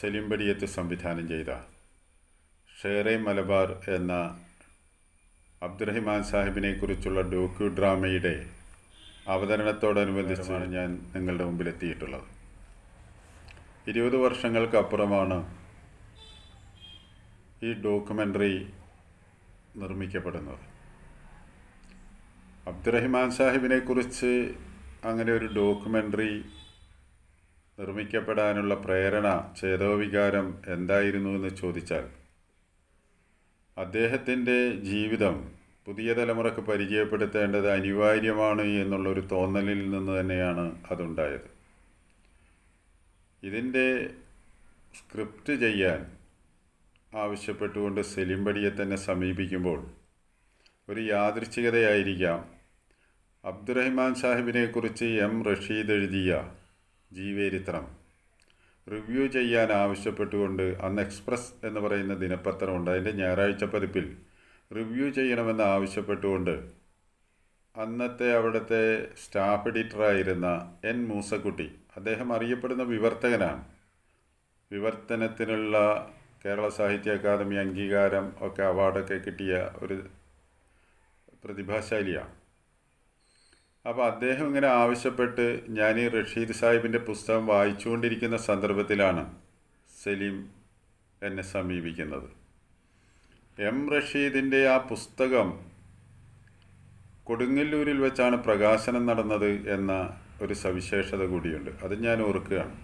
സലീം ബടിയത്ത് സംവിധാനം ചെയ്ത ഷേറെ മലബാർ എന്ന അബ്ദുറഹിമാൻ സാഹിബിനെ കുറിച്ചുള്ള ഡോക്യു ഡ്രാമയുടെ അവതരണത്തോടനുബന്ധിച്ചാണ് ഞാൻ നിങ്ങളുടെ മുമ്പിലെത്തിയിട്ടുള്ളത് ഇരുപത് വർഷങ്ങൾക്കപ്പുറമാണ് ഈ ഡോക്യുമെൻ്ററി നിർമ്മിക്കപ്പെടുന്നത് അബ്ദുറഹിമാൻ സാഹിബിനെക്കുറിച്ച് അങ്ങനെ ഒരു ഡോക്യുമെൻ്ററി നിർമ്മിക്കപ്പെടാനുള്ള പ്രേരണ ചേതോവികാരം എന്തായിരുന്നു എന്ന് ചോദിച്ചാൽ അദ്ദേഹത്തിൻ്റെ ജീവിതം പുതിയ തലമുറക്ക് പരിചയപ്പെടുത്തേണ്ടത് അനിവാര്യമാണ് എന്നുള്ളൊരു തോന്നലിൽ നിന്ന് തന്നെയാണ് അതുണ്ടായത് ഇതിൻ്റെ സ്ക്രിപ്റ്റ് ചെയ്യാൻ ആവശ്യപ്പെട്ടുകൊണ്ട് സെലിംപടിയെ തന്നെ സമീപിക്കുമ്പോൾ ഒരു യാദൃച്ഛികതയായിരിക്കാം അബ്ദുറഹിമാൻ സാഹിബിനെക്കുറിച്ച് എം റഷീദ് എഴുതിയ ജീവചരിത്രം റിവ്യൂ ചെയ്യാൻ ആവശ്യപ്പെട്ടുകൊണ്ട് അന്ന് എക്സ്പ്രസ് എന്ന് പറയുന്ന ദിനപത്രമുണ്ട് അതിൻ്റെ ഞായറാഴ്ച പതിപ്പിൽ റിവ്യൂ ചെയ്യണമെന്ന് ആവശ്യപ്പെട്ടുകൊണ്ട് അന്നത്തെ അവിടുത്തെ സ്റ്റാഫ് എഡിറ്ററായിരുന്ന എൻ മൂസക്കുട്ടി അദ്ദേഹം അറിയപ്പെടുന്ന വിവർത്തകനാണ് വിവർത്തനത്തിനുള്ള കേരള സാഹിത്യ അക്കാദമി അംഗീകാരം ഒക്കെ അവാർഡൊക്കെ കിട്ടിയ ഒരു പ്രതിഭാശാലിയാണ് അപ്പോൾ അദ്ദേഹം ഇങ്ങനെ ആവശ്യപ്പെട്ട് ഞാൻ ഈ റഷീദ് സാഹിബിൻ്റെ പുസ്തകം വായിച്ചുകൊണ്ടിരിക്കുന്ന സന്ദർഭത്തിലാണ് സലീം എന്നെ സമീപിക്കുന്നത് എം റഷീദിൻ്റെ ആ പുസ്തകം കൊടുങ്ങല്ലൂരിൽ വെച്ചാണ് പ്രകാശനം നടന്നത് എന്ന ഒരു സവിശേഷത കൂടിയുണ്ട് അത് ഞാൻ ഓർക്കുകയാണ്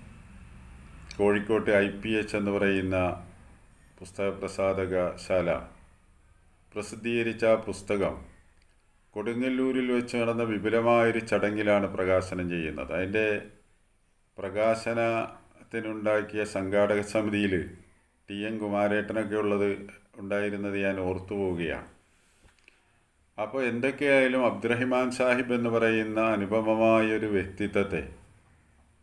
കോഴിക്കോട്ട് ഐ പി എച്ച് എന്ന് പറയുന്ന പുസ്തക പ്രസാധകശാല പ്രസിദ്ധീകരിച്ച പുസ്തകം കൊടുങ്ങല്ലൂരിൽ വെച്ച് നടന്ന വിപുലമായൊരു ചടങ്ങിലാണ് പ്രകാശനം ചെയ്യുന്നത് അതിൻ്റെ പ്രകാശനത്തിനുണ്ടാക്കിയ സംഘാടക സമിതിയിൽ ടി എൻ കുമാരേട്ടനൊക്കെ ഉള്ളത് ഉണ്ടായിരുന്നത് ഞാൻ ഓർത്തു പോവുകയാണ് അപ്പോൾ എന്തൊക്കെയായാലും അബ്ദുറഹിമാൻ സാഹിബ് എന്ന് പറയുന്ന അനുപമമായൊരു വ്യക്തിത്വത്തെ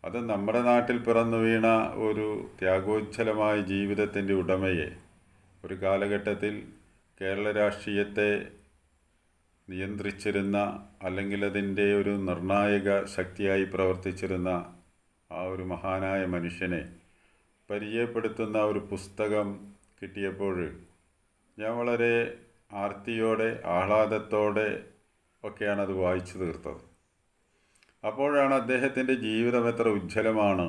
അത് നമ്മുടെ നാട്ടിൽ പിറന്നു വീണ ഒരു ത്യാഗോജ്ജലമായ ജീവിതത്തിൻ്റെ ഉടമയെ ഒരു കാലഘട്ടത്തിൽ കേരള രാഷ്ട്രീയത്തെ നിയന്ത്രിച്ചിരുന്ന അല്ലെങ്കിൽ അതിൻ്റെ ഒരു നിർണായക ശക്തിയായി പ്രവർത്തിച്ചിരുന്ന ആ ഒരു മഹാനായ മനുഷ്യനെ പരിചയപ്പെടുത്തുന്ന ഒരു പുസ്തകം കിട്ടിയപ്പോൾ ഞാൻ വളരെ ആർത്തിയോടെ ആഹ്ലാദത്തോടെ ഒക്കെയാണ് അത് വായിച്ചു തീർത്തത് അപ്പോഴാണ് അദ്ദേഹത്തിൻ്റെ ജീവിതം എത്ര ഉജ്ജ്വലമാണ്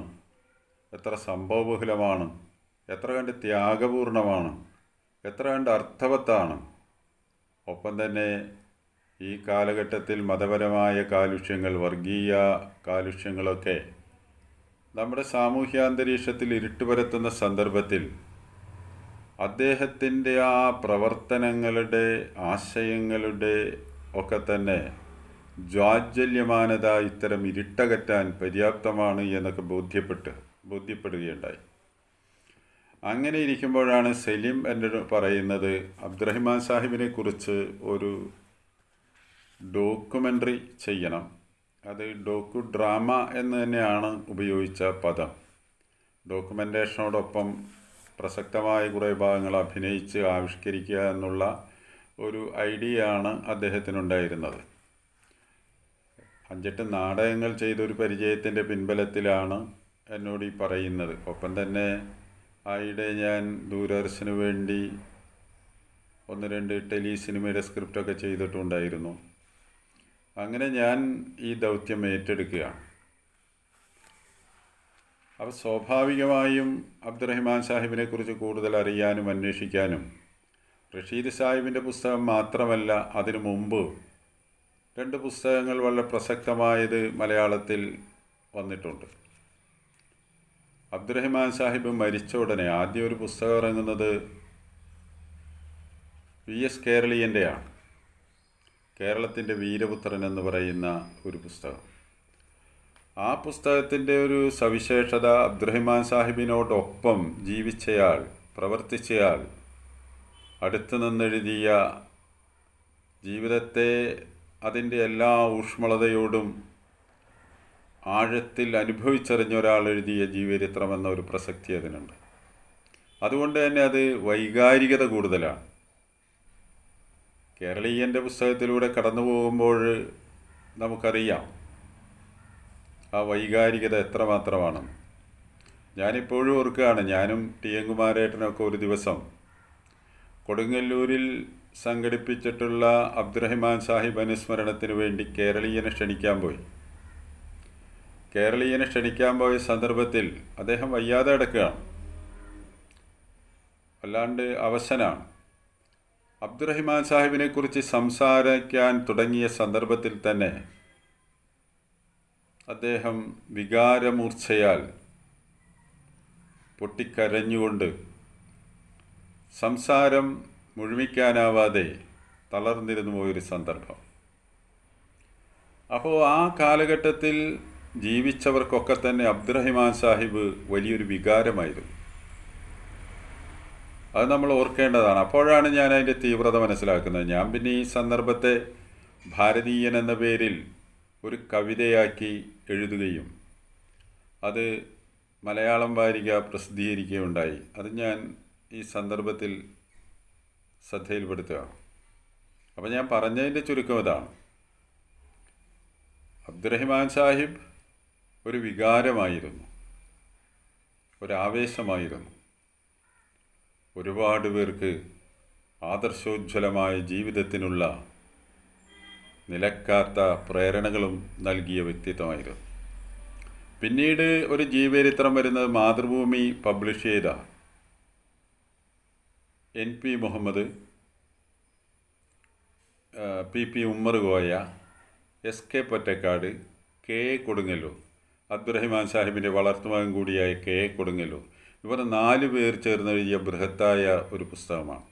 എത്ര സംഭവബഹുലമാണ് എത്ര കണ്ട് ത്യാഗപൂർണമാണ് എത്ര കണ്ട് അർത്ഥവത്താണ് ഒപ്പം തന്നെ ഈ കാലഘട്ടത്തിൽ മതപരമായ കാലുഷ്യങ്ങൾ വർഗീയ കാലുഷ്യങ്ങളൊക്കെ നമ്മുടെ സാമൂഹ്യാന്തരീക്ഷത്തിൽ ഇരുട്ടുപരത്തുന്ന സന്ദർഭത്തിൽ അദ്ദേഹത്തിൻ്റെ ആ പ്രവർത്തനങ്ങളുടെ ആശയങ്ങളുടെ ഒക്കെ തന്നെ ജ്വാജ്വല്യമാനത ഇത്തരം ഇരുട്ടകറ്റാൻ പര്യാപ്തമാണ് എന്നൊക്കെ ബോധ്യപ്പെട്ട് ബോധ്യപ്പെടുകയുണ്ടായി അങ്ങനെ ഇരിക്കുമ്പോഴാണ് സലീം എൻ്റെ പറയുന്നത് അബ്ദുറഹിമാൻ സാഹിബിനെ കുറിച്ച് ഒരു ഡോക്യുമെൻ്ററി ചെയ്യണം അത് ഡോക്യു ഡ്രാമ എന്ന് തന്നെയാണ് ഉപയോഗിച്ച പദം ഡോക്യുമെൻറ്റേഷനോടൊപ്പം പ്രസക്തമായ കുറേ ഭാഗങ്ങൾ അഭിനയിച്ച് ആവിഷ്കരിക്കുക എന്നുള്ള ഒരു ഐഡിയ ആണ് അദ്ദേഹത്തിനുണ്ടായിരുന്നത് അഞ്ചെട്ട് നാടകങ്ങൾ ചെയ്തൊരു പരിചയത്തിൻ്റെ പിൻബലത്തിലാണ് എന്നോട് ഈ പറയുന്നത് ഒപ്പം തന്നെ ആയിടെ ഞാൻ ദൂരദർശന് വേണ്ടി ഒന്ന് രണ്ട് ടെലി സിനിമയുടെ സ്ക്രിപ്റ്റൊക്കെ ചെയ്തിട്ടുണ്ടായിരുന്നു അങ്ങനെ ഞാൻ ഈ ദൗത്യം ഏറ്റെടുക്കുകയാണ് അപ്പോൾ സ്വാഭാവികമായും അബ്ദുറഹിമാൻ സാഹിബിനെ കുറിച്ച് കൂടുതൽ അറിയാനും അന്വേഷിക്കാനും റഷീദ് സാഹിബിൻ്റെ പുസ്തകം മാത്രമല്ല അതിനു മുമ്പ് രണ്ട് പുസ്തകങ്ങൾ വളരെ പ്രസക്തമായത് മലയാളത്തിൽ വന്നിട്ടുണ്ട് അബ്ദുറഹിമാൻ സാഹിബ് മരിച്ച ഉടനെ ആദ്യം ഒരു പുസ്തകം ഇറങ്ങുന്നത് വി എസ് കേരളീയൻ്റെയാണ് കേരളത്തിൻ്റെ വീരപുത്രൻ എന്ന് പറയുന്ന ഒരു പുസ്തകം ആ പുസ്തകത്തിൻ്റെ ഒരു സവിശേഷത അബ്ദുറഹിമാൻ സാഹിബിനോടൊപ്പം ജീവിച്ചയാൾ പ്രവർത്തിച്ചയാൾ അടുത്തു നിന്നെഴുതിയ ജീവിതത്തെ അതിൻ്റെ എല്ലാ ഊഷ്മളതയോടും ആഴത്തിൽ അനുഭവിച്ചറിഞ്ഞ ഒരാൾ എഴുതിയ ജീവചരിത്രം എന്ന ഒരു പ്രസക്തി അതിനുണ്ട് അതുകൊണ്ട് തന്നെ അത് വൈകാരികത കൂടുതലാണ് കേരളീയൻ്റെ പുസ്തകത്തിലൂടെ കടന്നു പോകുമ്പോൾ നമുക്കറിയാം ആ വൈകാരികത എത്രമാത്രമാണ് ഞാനിപ്പോഴും ഓർക്കുകയാണ് ഞാനും ടി എൻ കുമാരേട്ടനൊക്കെ ഒരു ദിവസം കൊടുങ്ങല്ലൂരിൽ സംഘടിപ്പിച്ചിട്ടുള്ള അബ്ദുറഹിമാൻ സാഹിബ് അനുസ്മരണത്തിന് വേണ്ടി കേരളീയനെ ക്ഷണിക്കാൻ പോയി കേരളീയനെ ക്ഷണിക്കാൻ പോയ സന്ദർഭത്തിൽ അദ്ദേഹം വയ്യാതെ കിടക്കുകയാണ് അല്ലാണ്ട് അവസനാണ് അബ്ദുറഹിമാൻ സാഹിബിനെ കുറിച്ച് സംസാരിക്കാൻ തുടങ്ങിയ സന്ദർഭത്തിൽ തന്നെ അദ്ദേഹം വികാരമൂർച്ഛയാൽ പൊട്ടിക്കരഞ്ഞുകൊണ്ട് സംസാരം മുഴുമിക്കാനാവാതെ തളർന്നിരുന്നു പോയൊരു സന്ദർഭം അപ്പോൾ ആ കാലഘട്ടത്തിൽ ജീവിച്ചവർക്കൊക്കെ തന്നെ അബ്ദുറഹിമാൻ സാഹിബ് വലിയൊരു വികാരമായിരുന്നു അത് നമ്മൾ ഓർക്കേണ്ടതാണ് അപ്പോഴാണ് ഞാൻ അതിൻ്റെ തീവ്രത മനസ്സിലാക്കുന്നത് ഞാൻ പിന്നെ ഈ സന്ദർഭത്തെ ഭാരതീയൻ എന്ന പേരിൽ ഒരു കവിതയാക്കി എഴുതുകയും അത് മലയാളം വാരിക പ്രസിദ്ധീകരിക്കുകയുണ്ടായി അത് ഞാൻ ഈ സന്ദർഭത്തിൽ ശ്രദ്ധയിൽപ്പെടുത്തുക അപ്പോൾ ഞാൻ പറഞ്ഞതിൻ്റെ ചുരുക്കം ഇതാണ് അബ്ദുറഹിമാൻ സാഹിബ് ഒരു വികാരമായിരുന്നു ഒരാവേശമായിരുന്നു ഒരുപാട് പേർക്ക് ആദർശോജ്വലമായ ജീവിതത്തിനുള്ള നിലക്കാത്ത പ്രേരണകളും നൽകിയ വ്യക്തിത്വമായിരുന്നു പിന്നീട് ഒരു ജീവചരിത്രം വരുന്നത് മാതൃഭൂമി പബ്ലിഷ് ചെയ്ത N P Muhammad P P Ummer ഗോയ S K Pottekkatt K A Kodungallur Abdurahiman സാഹിബിൻ്റെ വളർത്തുമകൻ കൂടിയായ കെ എ കൊടുങ്ങല്ലൂർ ഇവർ നാല് പേർ എഴുതിയ ബൃഹത്തായ ഒരു പുസ്തകമാണ്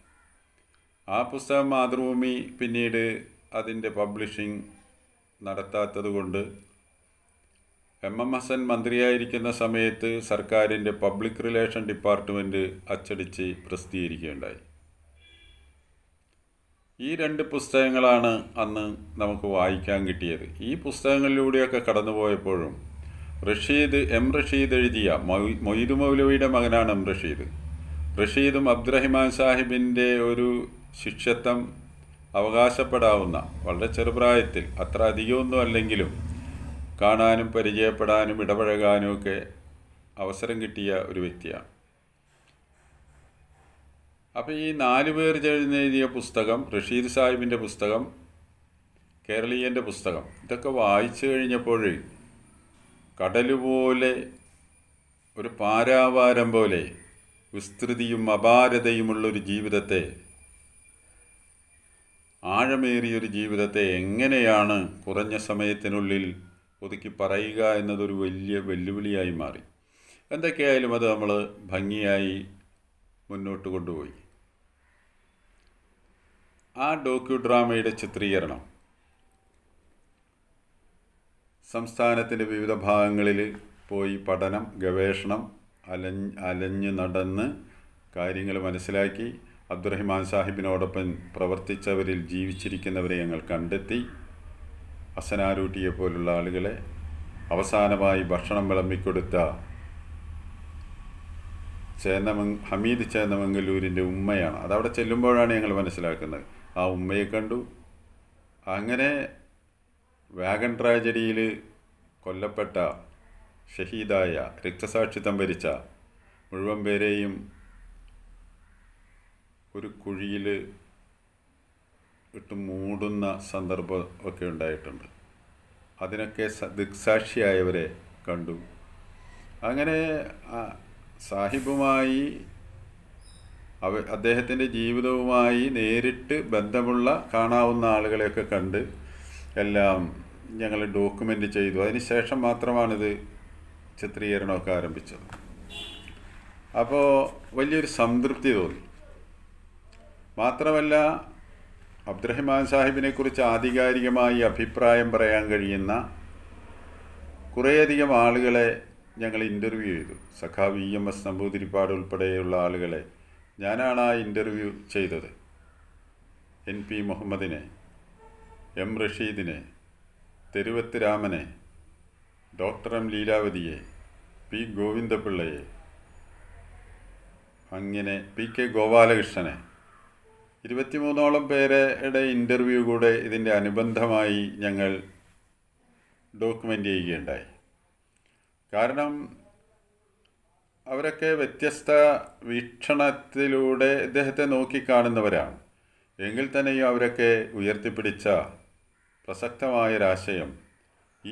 ആ പുസ്തകം മാതൃഭൂമി പിന്നീട് അതിൻ്റെ പബ്ലിഷിംഗ് കൊണ്ട് എം എം ഹസൻ മന്ത്രിയായിരിക്കുന്ന സമയത്ത് സർക്കാരിൻ്റെ പബ്ലിക് റിലേഷൻ ഡിപ്പാർട്ട്മെൻറ്റ് അച്ചടിച്ച് പ്രസിദ്ധീകരിക്കുകയുണ്ടായി ഈ രണ്ട് പുസ്തകങ്ങളാണ് അന്ന് നമുക്ക് വായിക്കാൻ കിട്ടിയത് ഈ പുസ്തകങ്ങളിലൂടെയൊക്കെ കടന്നുപോയപ്പോഴും റഷീദ് എം റഷീദ് എഴുതിയ മൊയ്തു മൗലവിയുടെ മകനാണ് എം റഷീദ് റഷീദും അബ്ദുറഹിമാൻ സാഹിബിൻ്റെ ഒരു ശിക്ഷത്വം അവകാശപ്പെടാവുന്ന വളരെ ചെറുപ്രായത്തിൽ അത്ര അധികമൊന്നും അല്ലെങ്കിലും കാണാനും പരിചയപ്പെടാനും ഇടപഴകാനും ഒക്കെ അവസരം കിട്ടിയ ഒരു വ്യക്തിയാണ് അപ്പോൾ ഈ നാല് പേർ ചെഴുന്നെഴുതിയ പുസ്തകം റഷീദ് സാഹിബിൻ്റെ പുസ്തകം കേരളീയൻ്റെ പുസ്തകം ഇതൊക്കെ വായിച്ചു കഴിഞ്ഞപ്പോൾ കടലുപോലെ ഒരു പാരാവാരം പോലെ വിസ്തൃതിയും അപാരതയുമുള്ളൊരു ജീവിതത്തെ ആഴമേറിയൊരു ജീവിതത്തെ എങ്ങനെയാണ് കുറഞ്ഞ സമയത്തിനുള്ളിൽ ഒതുക്കി പറയുക എന്നതൊരു വലിയ വെല്ലുവിളിയായി മാറി എന്തൊക്കെയായാലും അത് നമ്മൾ ഭംഗിയായി മുന്നോട്ട് കൊണ്ടുപോയി ആ ഡോക്യു ഡ്രാമയുടെ ചിത്രീകരണം സംസ്ഥാനത്തിൻ്റെ വിവിധ ഭാഗങ്ങളിൽ പോയി പഠനം ഗവേഷണം അലഞ്ഞ് അലഞ്ഞു നടന്ന് കാര്യങ്ങൾ മനസ്സിലാക്കി അബ്ദുറഹിമാൻ സാഹിബിനോടൊപ്പം പ്രവർത്തിച്ചവരിൽ ജീവിച്ചിരിക്കുന്നവരെ ഞങ്ങൾ കണ്ടെത്തി അസനാരൂട്ടിയെ പോലുള്ള ആളുകളെ അവസാനമായി ഭക്ഷണം വിളമ്പിക്കൊടുത്ത ചേന്നമങ് ഹമീദ് ചേന്നമംഗലൂരിൻ്റെ ഉമ്മയാണ് അതവിടെ ചെല്ലുമ്പോഴാണ് ഞങ്ങൾ മനസ്സിലാക്കുന്നത് ആ ഉമ്മയെ കണ്ടു അങ്ങനെ വാഗൺ ട്രാജഡിയിൽ കൊല്ലപ്പെട്ട ഷഹീദായ രക്തസാക്ഷിത്വം ഭരിച്ച മുഴുവൻ പേരെയും ഒരു കുഴിയിൽ ഇട്ട് മൂടുന്ന സന്ദർഭമൊക്കെ ഉണ്ടായിട്ടുണ്ട് അതിനൊക്കെ ദിക്സാക്ഷിയായവരെ കണ്ടു അങ്ങനെ സാഹിബുമായി അവ അദ്ദേഹത്തിൻ്റെ ജീവിതവുമായി നേരിട്ട് ബന്ധമുള്ള കാണാവുന്ന ആളുകളെയൊക്കെ കണ്ട് എല്ലാം ഞങ്ങൾ ഡോക്യുമെൻ്റ് ചെയ്തു അതിനുശേഷം മാത്രമാണിത് ചിത്രീകരണമൊക്കെ ആരംഭിച്ചത് അപ്പോൾ വലിയൊരു സംതൃപ്തി തോന്നി മാത്രമല്ല അബ്ദുറഹിമാൻ സാഹിബിനെക്കുറിച്ച് ആധികാരികമായി അഭിപ്രായം പറയാൻ കഴിയുന്ന കുറേയധികം ആളുകളെ ഞങ്ങൾ ഇൻ്റർവ്യൂ ചെയ്തു സഖാവ് ഇ എം എസ് നമ്പൂതിരിപ്പാട് ഉൾപ്പെടെയുള്ള ആളുകളെ ഞാനാണ് ആ ഇൻ്റർവ്യൂ ചെയ്തത് എൻ പി മുഹമ്മദിനെ എം റഷീദിനെ തെരുവത്ത് രാമനെ ഡോക്ടർ എം ലീലാവതിയെ പി ഗോവിന്ദപിള്ളയെ അങ്ങനെ പി കെ ഗോപാലകൃഷ്ണനെ ഇരുപത്തിമൂന്നോളം പേരുടെ ഇൻ്റർവ്യൂ കൂടെ ഇതിൻ്റെ അനുബന്ധമായി ഞങ്ങൾ ഡോക്യുമെൻ്റ് ചെയ്യുകയുണ്ടായി കാരണം അവരൊക്കെ വ്യത്യസ്ത വീക്ഷണത്തിലൂടെ ഇദ്ദേഹത്തെ നോക്കിക്കാണുന്നവരാണ് എങ്കിൽ തന്നെയും അവരൊക്കെ ഉയർത്തിപ്പിടിച്ച പ്രസക്തമായൊരാശയം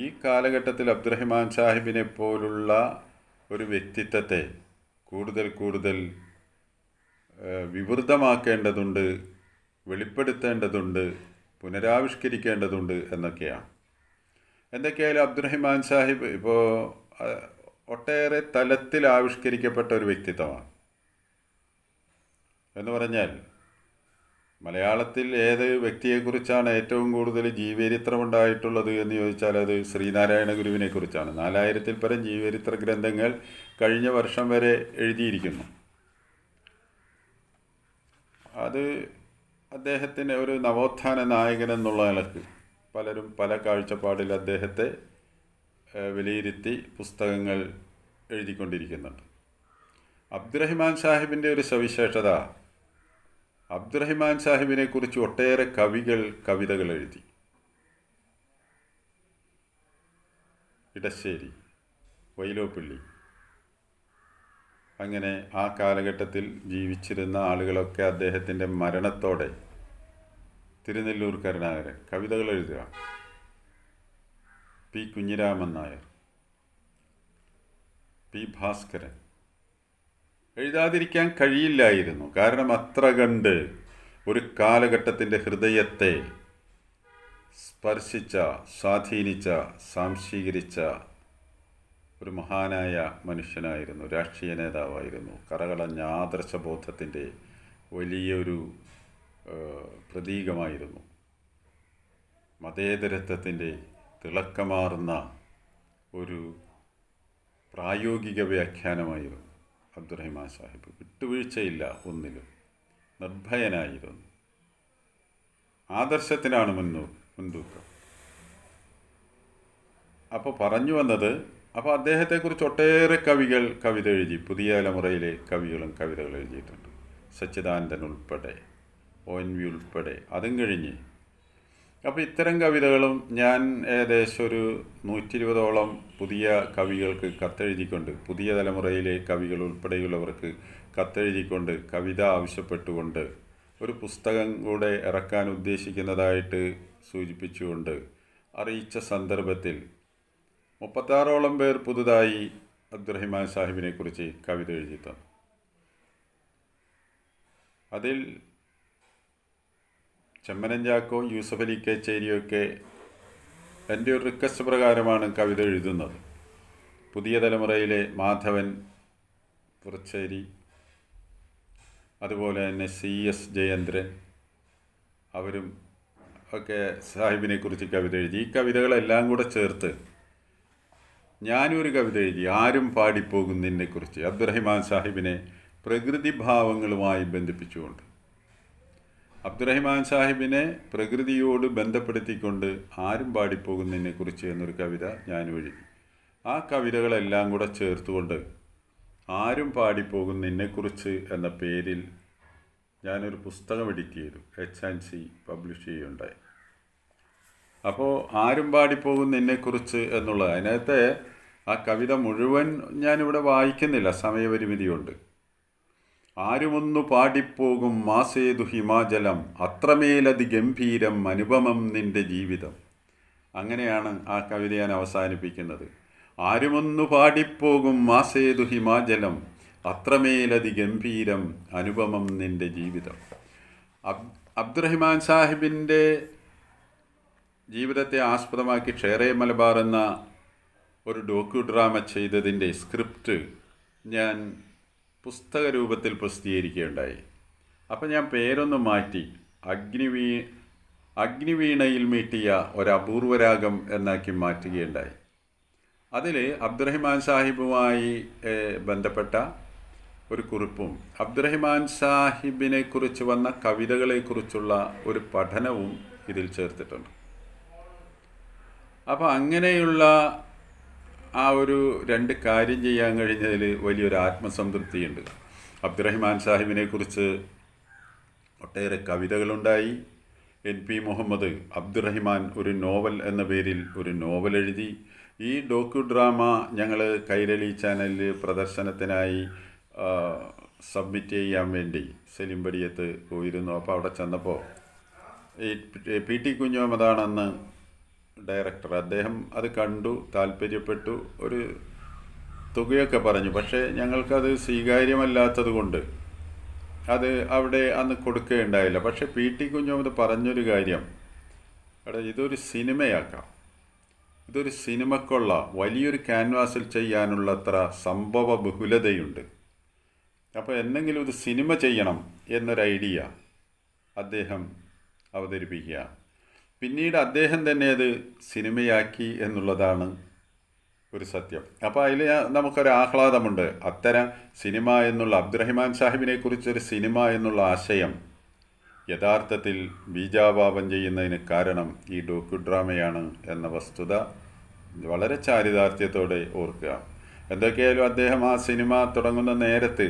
ഈ കാലഘട്ടത്തിൽ അബ്ദുറഹിമാൻ സാഹിബിനെ പോലുള്ള ഒരു വ്യക്തിത്വത്തെ കൂടുതൽ കൂടുതൽ വിവൃതമാക്കേണ്ടതുണ്ട് വെളിപ്പെടുത്തേണ്ടതുണ്ട് പുനരാവിഷ്കരിക്കേണ്ടതുണ്ട് എന്നൊക്കെയാണ് എന്തൊക്കെയായാലും അബ്ദുറഹിമാൻ സാഹിബ് ഇപ്പോൾ ഒട്ടേറെ തലത്തിൽ ആവിഷ്കരിക്കപ്പെട്ട ഒരു വ്യക്തിത്വമാണ് എന്ന് പറഞ്ഞാൽ മലയാളത്തിൽ ഏത് വ്യക്തിയെക്കുറിച്ചാണ് ഏറ്റവും കൂടുതൽ ജീവചരിത്രമുണ്ടായിട്ടുള്ളത് എന്ന് ചോദിച്ചാൽ അത് ശ്രീനാരായണ ഗുരുവിനെ കുറിച്ചാണ് നാലായിരത്തിൽ പരം ജീവചരിത്ര ഗ്രന്ഥങ്ങൾ കഴിഞ്ഞ വർഷം വരെ എഴുതിയിരിക്കുന്നു അത് അദ്ദേഹത്തിന് ഒരു നവോത്ഥാന നായകൻ എന്നുള്ള നിലക്ക് പലരും പല കാഴ്ചപ്പാടിൽ അദ്ദേഹത്തെ വിലയിരുത്തി പുസ്തകങ്ങൾ എഴുതിക്കൊണ്ടിരിക്കുന്നുണ്ട് അബ്ദുറഹിമാൻ സാഹിബിൻ്റെ ഒരു സവിശേഷത അബ്ദുറഹിമാൻ സാഹിബിനെ കുറിച്ച് ഒട്ടേറെ കവികൾ കവിതകൾ എഴുതി ഇടശ്ശേരി വൈലോപ്പിള്ളി അങ്ങനെ ആ കാലഘട്ടത്തിൽ ജീവിച്ചിരുന്ന ആളുകളൊക്കെ അദ്ദേഹത്തിൻ്റെ മരണത്തോടെ തിരുനെല്ലൂർ കരുണാകരൻ കവിതകൾ എഴുതുക പി കുഞ്ഞിരാമൻ നായർ പി ഭാസ്കരൻ എഴുതാതിരിക്കാൻ കഴിയില്ലായിരുന്നു കാരണം അത്ര കണ്ട് ഒരു കാലഘട്ടത്തിൻ്റെ ഹൃദയത്തെ സ്പർശിച്ച സ്വാധീനിച്ച സാംശീകരിച്ച ഒരു മഹാനായ മനുഷ്യനായിരുന്നു രാഷ്ട്രീയ നേതാവായിരുന്നു കറകളഞ്ഞ ആദർശബോധത്തിൻ്റെ വലിയൊരു പ്രതീകമായിരുന്നു മതേതരത്വത്തിൻ്റെ തിളക്കമാർന്ന ഒരു പ്രായോഗിക വ്യാഖ്യാനമായിരുന്നു അബ്ദുറഹിമാൻ സാഹിബ് വിട്ടുവീഴ്ചയില്ല ഒന്നിലും നിർഭയനായിരുന്നു ആദർശത്തിനാണ് മുന്നൂ മുൻതൂക്കം അപ്പോൾ പറഞ്ഞു വന്നത് അപ്പോൾ അദ്ദേഹത്തെക്കുറിച്ച് ഒട്ടേറെ കവികൾ കവിത എഴുതി പുതിയ തലമുറയിലെ കവികളും കവിതകൾ എഴുതിയിട്ടുണ്ട് സച്ചിദാനന്ദൻ ഉൾപ്പെടെ ഒ എൻ വി ഉൾപ്പെടെ അതും കഴിഞ്ഞ് അപ്പോൾ ഇത്തരം കവിതകളും ഞാൻ ഏകദേശം ഒരു നൂറ്റി ഇരുപതോളം പുതിയ കവികൾക്ക് കത്തെഴുതിക്കൊണ്ട് പുതിയ തലമുറയിലെ കവികൾ ഉൾപ്പെടെയുള്ളവർക്ക് കത്തെഴുതിക്കൊണ്ട് കവിത ആവശ്യപ്പെട്ടുകൊണ്ട് ഒരു പുസ്തകം കൂടെ ഇറക്കാൻ ഉദ്ദേശിക്കുന്നതായിട്ട് സൂചിപ്പിച്ചുകൊണ്ട് അറിയിച്ച സന്ദർഭത്തിൽ മുപ്പത്താറോളം പേർ പുതുതായി അബ്ദുറഹിമാൻ സാഹിബിനെക്കുറിച്ച് കവിത എഴുതി തന്നു അതിൽ ചെമ്മനം ചാക്കോ യൂസഫ് അലി കച്ചേരിയൊക്കെ എൻ്റെ ഒരു റിക്വസ്റ്റ് പ്രകാരമാണ് കവിത എഴുതുന്നത് പുതിയ തലമുറയിലെ മാധവൻ പുറച്ചേരി അതുപോലെ തന്നെ സി എസ് ജയേന്ദ്രൻ അവരും ഒക്കെ സാഹിബിനെ കുറിച്ച് കവിത എഴുതി ഈ കവിതകളെല്ലാം കൂടെ ചേർത്ത് ഞാനൊരു കവിത എഴുതി ആരും പാടിപ്പോകുന്നതിനെക്കുറിച്ച് അബ്ദുറഹിമാൻ സാഹിബിനെ പ്രകൃതിഭാവങ്ങളുമായി ബന്ധിപ്പിച്ചുകൊണ്ട് അബ്ദുറഹിമാൻ സാഹിബിനെ പ്രകൃതിയോട് ബന്ധപ്പെടുത്തിക്കൊണ്ട് ആരും കുറിച്ച് എന്നൊരു കവിത ഞാൻ എഴുതി ആ കവിതകളെല്ലാം കൂടെ ചേർത്തുകൊണ്ട് ആരും പാടിപ്പോകുന്നതിനെക്കുറിച്ച് എന്ന പേരിൽ ഞാനൊരു പുസ്തകം എഡിറ്റ് ചെയ്തു എച്ച് ആൻഡ് സി പബ്ലിഷ് ചെയ്യുകയുണ്ടായി അപ്പോൾ ആരും പാടിപ്പോകുന്നതിനെക്കുറിച്ച് എന്നുള്ള അതിനകത്തെ ആ കവിത മുഴുവൻ ഞാനിവിടെ വായിക്കുന്നില്ല സമയപരിമിതിയുണ്ട് ആരുമൊന്നു പാടിപ്പോകും മാസേതു ഹിമാചലം ഗംഭീരം അനുപമം നിന്റെ ജീവിതം അങ്ങനെയാണ് ആ കവിത ഞാൻ അവസാനിപ്പിക്കുന്നത് ആരുമൊന്നു പാടിപ്പോകും മാസേതു ഹിമാചലം ഗംഭീരം അനുപമം നിന്റെ ജീവിതം അബ് അബ്ദുറഹിമാൻ സാഹിബിൻ്റെ ജീവിതത്തെ ആസ്പദമാക്കി ഷേറെ മലബാർ എന്ന ഒരു ഡോക്യു ഡ്രാമ ചെയ്തതിൻ്റെ സ്ക്രിപ്റ്റ് ഞാൻ പുസ്തക രൂപത്തിൽ പ്രസിദ്ധീകരിക്കുകയുണ്ടായി അപ്പം ഞാൻ പേരൊന്ന് മാറ്റി അഗ്നിവീ അഗ്നിവീണയിൽ മീട്ടിയ ഒരപൂർവരാഗം എന്നാക്കി മാറ്റുകയുണ്ടായി അതിൽ അബ്ദുറഹിമാൻ സാഹിബുമായി ബന്ധപ്പെട്ട ഒരു കുറിപ്പും അബ്ദുറഹിമാൻ സാഹിബിനെ കുറിച്ച് വന്ന കവിതകളെക്കുറിച്ചുള്ള ഒരു പഠനവും ഇതിൽ ചേർത്തിട്ടുണ്ട് അപ്പോൾ അങ്ങനെയുള്ള ആ ഒരു രണ്ട് കാര്യം ചെയ്യാൻ കഴിഞ്ഞതിൽ വലിയൊരു ആത്മസംതൃപ്തിയുണ്ട് അബ്ദുറഹിമാൻ സാഹിബിനെ കുറിച്ച് ഒട്ടേറെ കവിതകളുണ്ടായി എൻ പി മുഹമ്മദ് അബ്ദുറഹിമാൻ ഒരു നോവൽ എന്ന പേരിൽ ഒരു നോവൽ എഴുതി ഈ ഡോക്യു ഡ്രാമ ഞങ്ങൾ കൈരളി ചാനലിൽ പ്രദർശനത്തിനായി സബ്മിറ്റ് ചെയ്യാൻ വേണ്ടി സെലിംപടിയത്ത് പോയിരുന്നു അപ്പോൾ അവിടെ ചെന്നപ്പോൾ പി ടി കുഞ്ഞോമതാണെന്ന് ഡയറക്ടർ അദ്ദേഹം അത് കണ്ടു താല്പര്യപ്പെട്ടു ഒരു തുകയൊക്കെ പറഞ്ഞു പക്ഷേ ഞങ്ങൾക്കത് സ്വീകാര്യമല്ലാത്തത് കൊണ്ട് അത് അവിടെ അന്ന് കൊടുക്കുകയുണ്ടായില്ല പക്ഷേ പി ടി കുഞ്ഞോമത് പറഞ്ഞൊരു കാര്യം എടാ ഇതൊരു സിനിമയാക്കാം ഇതൊരു സിനിമക്കുള്ള വലിയൊരു ക്യാൻവാസിൽ അത്ര സംഭവ ബഹുലതയുണ്ട് അപ്പോൾ എന്തെങ്കിലും ഇത് സിനിമ ചെയ്യണം എന്നൊരു ഐഡിയ അദ്ദേഹം അവതരിപ്പിക്കുകയാണ് പിന്നീട് അദ്ദേഹം തന്നെ അത് സിനിമയാക്കി എന്നുള്ളതാണ് ഒരു സത്യം അപ്പോൾ അതിൽ നമുക്കൊരു ആഹ്ലാദമുണ്ട് അത്തരം സിനിമ എന്നുള്ള അബ്ദുറഹിമാൻ സാഹിബിനെ കുറിച്ചൊരു സിനിമ എന്നുള്ള ആശയം യഥാർത്ഥത്തിൽ ബീജാപാപം ചെയ്യുന്നതിന് കാരണം ഈ ഡ്രാമയാണ് എന്ന വസ്തുത വളരെ ചാരിതാർത്ഥ്യത്തോടെ ഓർക്കുക എന്തൊക്കെയായാലും അദ്ദേഹം ആ സിനിമ തുടങ്ങുന്ന നേരത്ത്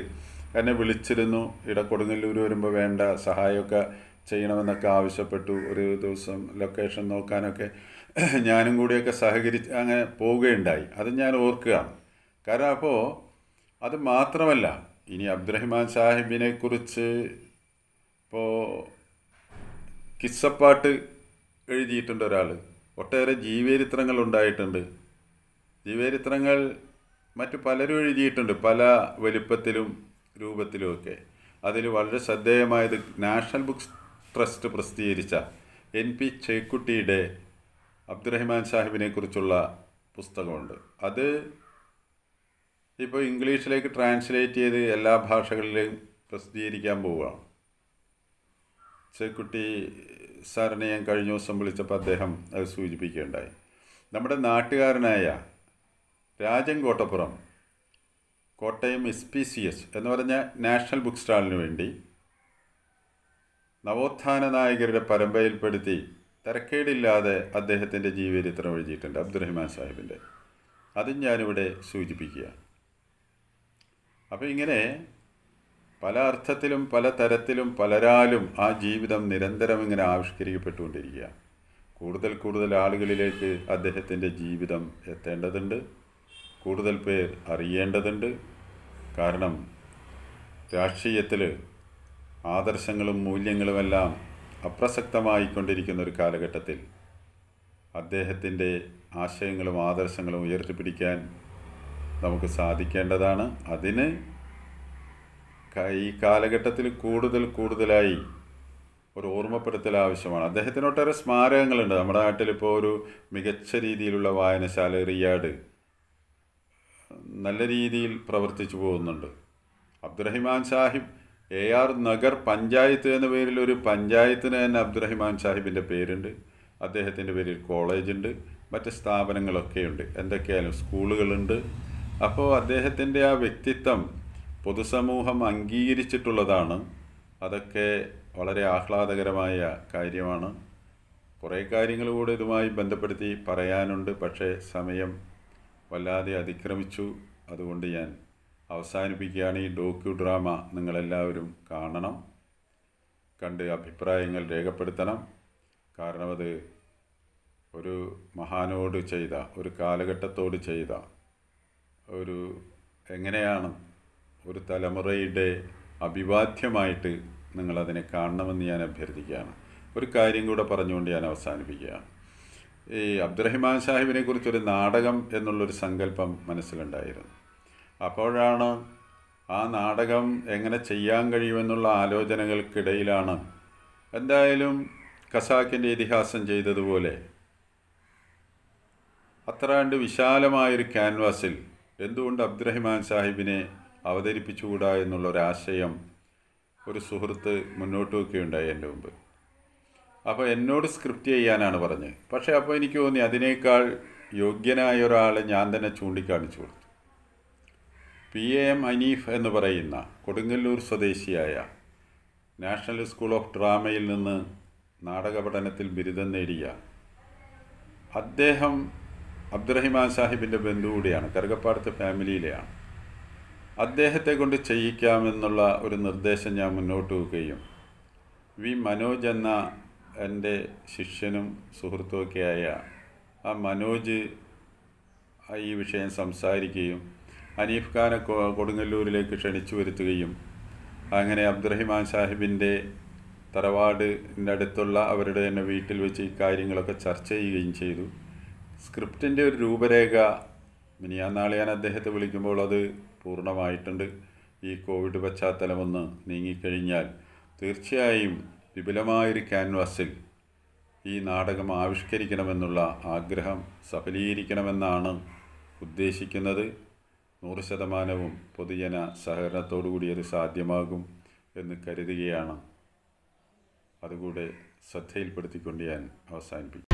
എന്നെ വിളിച്ചിരുന്നു കൊടുങ്ങല്ലൂർ വരുമ്പോൾ വേണ്ട സഹായമൊക്കെ ചെയ്യണമെന്നൊക്കെ ആവശ്യപ്പെട്ടു ഒരു ദിവസം ലൊക്കേഷൻ നോക്കാനൊക്കെ ഞാനും കൂടിയൊക്കെ സഹകരിച്ച് അങ്ങനെ പോവുകയുണ്ടായി അത് ഞാൻ ഓർക്കുകയാണ് കാരണം അപ്പോൾ അത് മാത്രമല്ല ഇനി അബ്ദുറഹിമാൻ സാഹിബിനെ കുറിച്ച് ഇപ്പോൾ കിസ്സപ്പാട്ട് എഴുതിയിട്ടുണ്ട് ഒരാൾ ഒട്ടേറെ ജീവചരിത്രങ്ങൾ ഉണ്ടായിട്ടുണ്ട് ജീവചരിത്രങ്ങൾ മറ്റു പലരും എഴുതിയിട്ടുണ്ട് പല വലിപ്പത്തിലും രൂപത്തിലുമൊക്കെ അതിൽ വളരെ ശ്രദ്ധേയമായത് നാഷണൽ ബുക്സ് ട്രസ്റ്റ് പ്രസിദ്ധീകരിച്ച എൻ പി ചേക്കുട്ടിയുടെ അബ്ദുറഹ്മാൻ സാഹിബിനെ കുറിച്ചുള്ള പുസ്തകമുണ്ട് അത് ഇപ്പോൾ ഇംഗ്ലീഷിലേക്ക് ട്രാൻസ്ലേറ്റ് ചെയ്ത് എല്ലാ ഭാഷകളിലും പ്രസിദ്ധീകരിക്കാൻ പോവുകയാണ് ചേക്കുട്ടി സാറിനെ ഞാൻ കഴിഞ്ഞ ദിവസം വിളിച്ചപ്പോൾ അദ്ദേഹം അത് സൂചിപ്പിക്കുകയുണ്ടായി നമ്മുടെ നാട്ടുകാരനായ Rajan Kottappuram Kottayam S P C S എന്ന് പറഞ്ഞ നാഷണൽ ബുക്ക് സ്റ്റാളിന് വേണ്ടി നവോത്ഥാന നായകരുടെ പരമ്പരയിൽപ്പെടുത്തി തിരക്കേടില്ലാതെ അദ്ദേഹത്തിൻ്റെ ജീവചരിത്രം എഴുതിയിട്ടുണ്ട് അബ്ദുറഹിമാൻ സാഹിബിൻ്റെ അതും ഞാനിവിടെ സൂചിപ്പിക്കുക അപ്പോൾ ഇങ്ങനെ പല അർത്ഥത്തിലും പല തരത്തിലും പലരാലും ആ ജീവിതം നിരന്തരം ഇങ്ങനെ ആവിഷ്കരിക്കപ്പെട്ടുകൊണ്ടിരിക്കുക കൂടുതൽ കൂടുതൽ ആളുകളിലേക്ക് അദ്ദേഹത്തിൻ്റെ ജീവിതം എത്തേണ്ടതുണ്ട് കൂടുതൽ പേർ അറിയേണ്ടതുണ്ട് കാരണം രാഷ്ട്രീയത്തിൽ ആദർശങ്ങളും മൂല്യങ്ങളുമെല്ലാം അപ്രസക്തമായിക്കൊണ്ടിരിക്കുന്ന ഒരു കാലഘട്ടത്തിൽ അദ്ദേഹത്തിൻ്റെ ആശയങ്ങളും ആദർശങ്ങളും ഉയർത്തിപ്പിടിക്കാൻ നമുക്ക് സാധിക്കേണ്ടതാണ് അതിന് ഈ കാലഘട്ടത്തിൽ കൂടുതൽ കൂടുതലായി ഒരു ഓർമ്മപ്പെടുത്തൽ ആവശ്യമാണ് അദ്ദേഹത്തിന് സ്മാരകങ്ങളുണ്ട് നമ്മുടെ നാട്ടിലിപ്പോൾ ഒരു മികച്ച രീതിയിലുള്ള വായനശാല റിയാഡ് നല്ല രീതിയിൽ പ്രവർത്തിച്ചു പോകുന്നുണ്ട് അബ്ദുറഹിമാൻ സാഹിബ് എ ആർ നഗർ പഞ്ചായത്ത് എന്ന പേരിൽ ഒരു പഞ്ചായത്തിന് തന്നെ അബ്ദുറഹിമാൻ സാഹിബിൻ്റെ പേരുണ്ട് അദ്ദേഹത്തിൻ്റെ പേരിൽ കോളേജുണ്ട് മറ്റ് ഉണ്ട് എന്തൊക്കെയാലും സ്കൂളുകളുണ്ട് അപ്പോൾ അദ്ദേഹത്തിൻ്റെ ആ വ്യക്തിത്വം പൊതുസമൂഹം അംഗീകരിച്ചിട്ടുള്ളതാണ് അതൊക്കെ വളരെ ആഹ്ലാദകരമായ കാര്യമാണ് കുറേ കാര്യങ്ങൾ കൂടെ ഇതുമായി ബന്ധപ്പെടുത്തി പറയാനുണ്ട് പക്ഷേ സമയം വല്ലാതെ അതിക്രമിച്ചു അതുകൊണ്ട് ഞാൻ അവസാനിപ്പിക്കുകയാണ് ഈ ഡോക്യു ഡ്രാമ നിങ്ങളെല്ലാവരും കാണണം കണ്ട് അഭിപ്രായങ്ങൾ രേഖപ്പെടുത്തണം കാരണം അത് ഒരു മഹാനോട് ചെയ്ത ഒരു കാലഘട്ടത്തോട് ചെയ്ത ഒരു എങ്ങനെയാണ് ഒരു തലമുറയുടെ അഭിവാദ്യമായിട്ട് നിങ്ങളതിനെ കാണണമെന്ന് ഞാൻ അഭ്യർത്ഥിക്കുകയാണ് ഒരു കാര്യം കൂടെ പറഞ്ഞുകൊണ്ട് ഞാൻ അവസാനിപ്പിക്കുകയാണ് ഈ അബ്ദുറഹിമാൻ കുറിച്ചൊരു നാടകം എന്നുള്ളൊരു സങ്കല്പം മനസ്സിലുണ്ടായിരുന്നു അപ്പോഴാണ് ആ നാടകം എങ്ങനെ ചെയ്യാൻ കഴിയുമെന്നുള്ള ആലോചനകൾക്കിടയിലാണ് എന്തായാലും കസാക്കിൻ്റെ ഇതിഹാസം ചെയ്തതുപോലെ അത്രാണ്ട് വിശാലമായൊരു ക്യാൻവാസിൽ എന്തുകൊണ്ട് അബ്ദുറഹിമാൻ സാഹിബിനെ അവതരിപ്പിച്ചുകൂടാ എന്നുള്ളൊരാശയം ഒരു സുഹൃത്ത് മുന്നോട്ട് വയ്ക്കുകയുണ്ടായി എൻ്റെ മുമ്പ് അപ്പോൾ എന്നോട് സ്ക്രിപ്റ്റ് ചെയ്യാനാണ് പറഞ്ഞത് പക്ഷേ അപ്പോൾ എനിക്ക് തോന്നി അതിനേക്കാൾ യോഗ്യനായ ഒരാളെ ഞാൻ തന്നെ ചൂണ്ടിക്കാണിച്ചു കൊടുത്തു പി എ എം അനീഫ് എന്ന് പറയുന്ന കൊടുങ്ങല്ലൂർ സ്വദേശിയായ നാഷണൽ സ്കൂൾ ഓഫ് ഡ്രാമയിൽ നിന്ന് നാടക പഠനത്തിൽ ബിരുദം നേടിയ അദ്ദേഹം അബ്ദുറഹിമാൻ സാഹിബിൻ്റെ ബന്ധു കൂടിയാണ് കറുകപ്പാടത്ത് ഫാമിലിയിലെയാണ് അദ്ദേഹത്തെ കൊണ്ട് ചെയ്യിക്കാമെന്നുള്ള ഒരു നിർദ്ദേശം ഞാൻ മുന്നോട്ട് വയ്ക്കുകയും വി മനോജ് എന്ന എൻ്റെ ശിഷ്യനും സുഹൃത്തുമൊക്കെയായ ആ മനോജ് ഈ വിഷയം സംസാരിക്കുകയും ഹനീഫ് ഖാനെ കൊടുങ്ങല്ലൂരിലേക്ക് ക്ഷണിച്ചു വരുത്തുകയും അങ്ങനെ അബ്ദുറഹിമാൻ സാഹിബിൻ്റെ തറവാടിൻ്റെ അടുത്തുള്ള അവരുടെ തന്നെ വീട്ടിൽ വെച്ച് കാര്യങ്ങളൊക്കെ ചർച്ച ചെയ്യുകയും ചെയ്തു സ്ക്രിപ്റ്റിൻ്റെ ഒരു രൂപരേഖ നാളെ ഞാൻ അദ്ദേഹത്തെ വിളിക്കുമ്പോൾ അത് പൂർണ്ണമായിട്ടുണ്ട് ഈ കോവിഡ് പശ്ചാത്തലമൊന്ന് നീങ്ങിക്കഴിഞ്ഞാൽ തീർച്ചയായും വിപുലമായൊരു ക്യാൻവാസിൽ ഈ നാടകം ആവിഷ്കരിക്കണമെന്നുള്ള ആഗ്രഹം സഫലീകരിക്കണമെന്നാണ് ഉദ്ദേശിക്കുന്നത് നൂറ് ശതമാനവും പൊതുജന സഹകരണത്തോടുകൂടി അത് സാധ്യമാകും എന്ന് കരുതുകയാണ് അതുകൂടെ ശ്രദ്ധയിൽപ്പെടുത്തിക്കൊണ്ട് ഞാൻ അവസാനിപ്പിക്കും